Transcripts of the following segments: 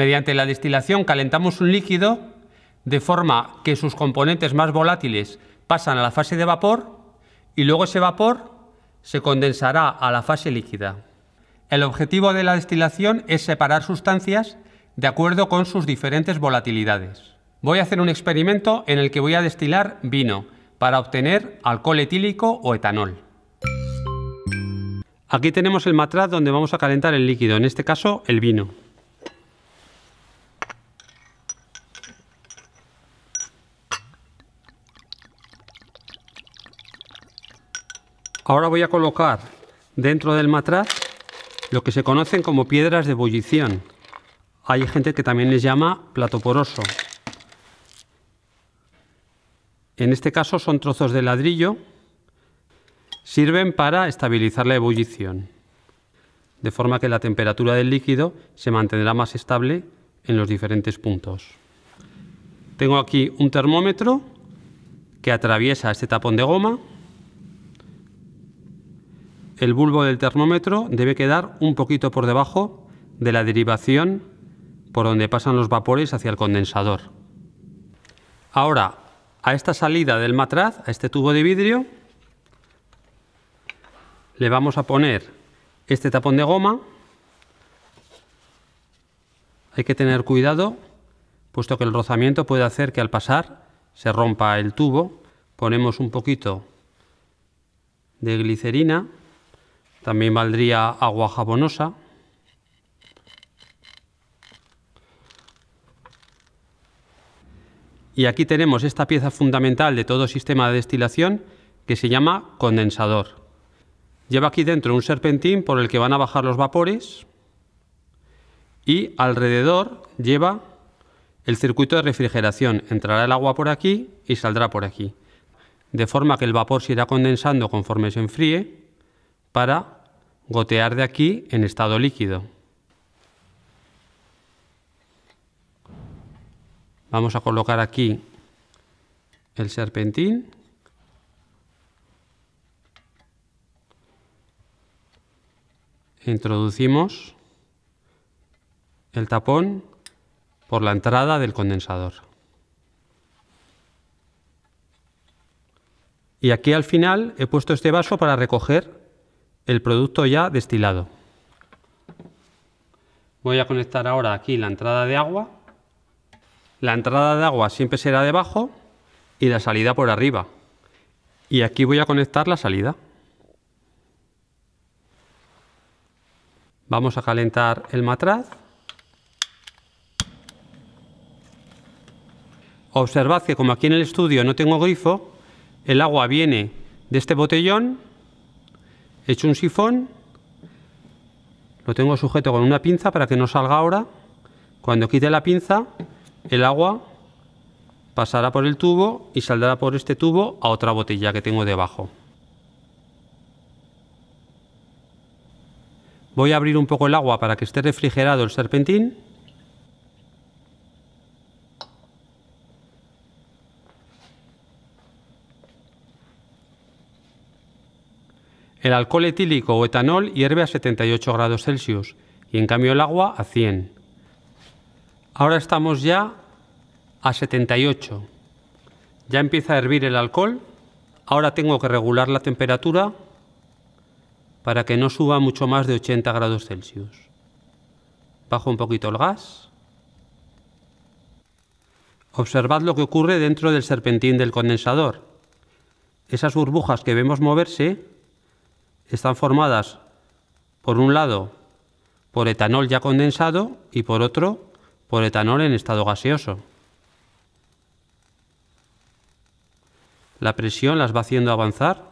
Mediante la destilación calentamos un líquido de forma que sus componentes más volátiles pasan a la fase de vapor y luego ese vapor se condensará a la fase líquida. El objetivo de la destilación es separar sustancias de acuerdo con sus diferentes volatilidades. Voy a hacer un experimento en el que voy a destilar vino para obtener alcohol etílico o etanol. Aquí tenemos el matraz donde vamos a calentar el líquido, en este caso el vino. Ahora voy a colocar dentro del matraz lo que se conocen como piedras de ebullición. Hay gente que también les llama plato poroso. En este caso son trozos de ladrillo. Sirven para estabilizar la ebullición, de forma que la temperatura del líquido se mantendrá más estable en los diferentes puntos. Tengo aquí un termómetro que atraviesa este tapón de goma el bulbo del termómetro debe quedar un poquito por debajo de la derivación por donde pasan los vapores hacia el condensador. Ahora, a esta salida del matraz, a este tubo de vidrio, le vamos a poner este tapón de goma. Hay que tener cuidado, puesto que el rozamiento puede hacer que al pasar se rompa el tubo. Ponemos un poquito de glicerina también valdría agua jabonosa. Y aquí tenemos esta pieza fundamental de todo sistema de destilación que se llama condensador. Lleva aquí dentro un serpentín por el que van a bajar los vapores y alrededor lleva el circuito de refrigeración. Entrará el agua por aquí y saldrá por aquí, de forma que el vapor se irá condensando conforme se enfríe para gotear de aquí en estado líquido. Vamos a colocar aquí el serpentín. Introducimos el tapón por la entrada del condensador. Y aquí al final he puesto este vaso para recoger el producto ya destilado. Voy a conectar ahora aquí la entrada de agua. La entrada de agua siempre será debajo y la salida por arriba. Y aquí voy a conectar la salida. Vamos a calentar el matraz. Observad que como aquí en el estudio no tengo grifo, el agua viene de este botellón Hecho un sifón, lo tengo sujeto con una pinza para que no salga ahora. Cuando quite la pinza, el agua pasará por el tubo y saldrá por este tubo a otra botella que tengo debajo. Voy a abrir un poco el agua para que esté refrigerado el serpentín. El alcohol etílico o etanol hierve a 78 grados Celsius y en cambio el agua a 100. Ahora estamos ya a 78. Ya empieza a hervir el alcohol. Ahora tengo que regular la temperatura para que no suba mucho más de 80 grados Celsius. Bajo un poquito el gas. Observad lo que ocurre dentro del serpentín del condensador. Esas burbujas que vemos moverse están formadas, por un lado, por etanol ya condensado y por otro, por etanol en estado gaseoso. La presión las va haciendo avanzar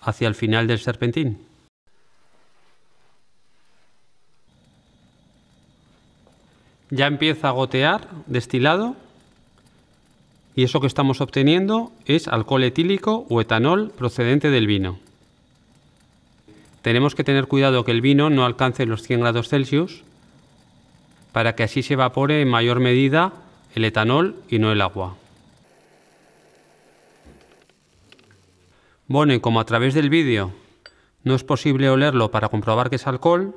hacia el final del serpentín. Ya empieza a gotear destilado y eso que estamos obteniendo es alcohol etílico o etanol procedente del vino. Tenemos que tener cuidado que el vino no alcance los 100 grados Celsius para que así se evapore en mayor medida el etanol y no el agua. Bueno, y como a través del vídeo no es posible olerlo para comprobar que es alcohol,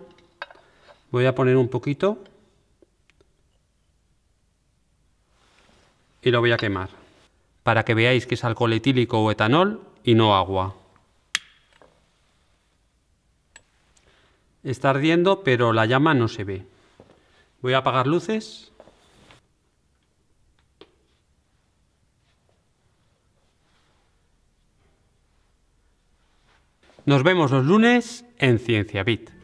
voy a poner un poquito y lo voy a quemar para que veáis que es alcohol etílico o etanol y no agua. Está ardiendo, pero la llama no se ve. Voy a apagar luces. Nos vemos los lunes en Ciencia Bit.